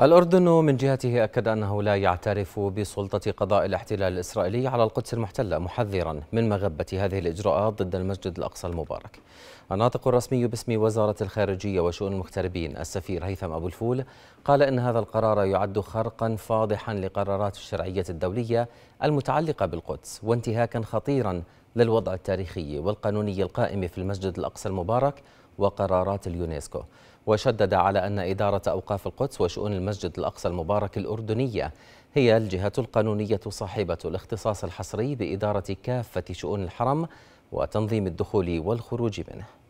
الأردن من جهته أكد أنه لا يعترف بسلطة قضاء الاحتلال الإسرائيلي على القدس المحتلة محذرا من مغبة هذه الإجراءات ضد المسجد الأقصى المبارك الناطق الرسمي باسم وزارة الخارجية وشؤون المغتربين السفير هيثم أبو الفول قال إن هذا القرار يعد خرقا فاضحا لقرارات الشرعية الدولية المتعلقة بالقدس وانتهاكا خطيرا للوضع التاريخي والقانوني القائم في المسجد الأقصى المبارك وقرارات اليونسكو وشدد على أن إدارة أوقاف القدس وشؤون المسجد الأقصى المبارك الأردنية هي الجهة القانونية صاحبة الاختصاص الحصري بإدارة كافة شؤون الحرم وتنظيم الدخول والخروج منه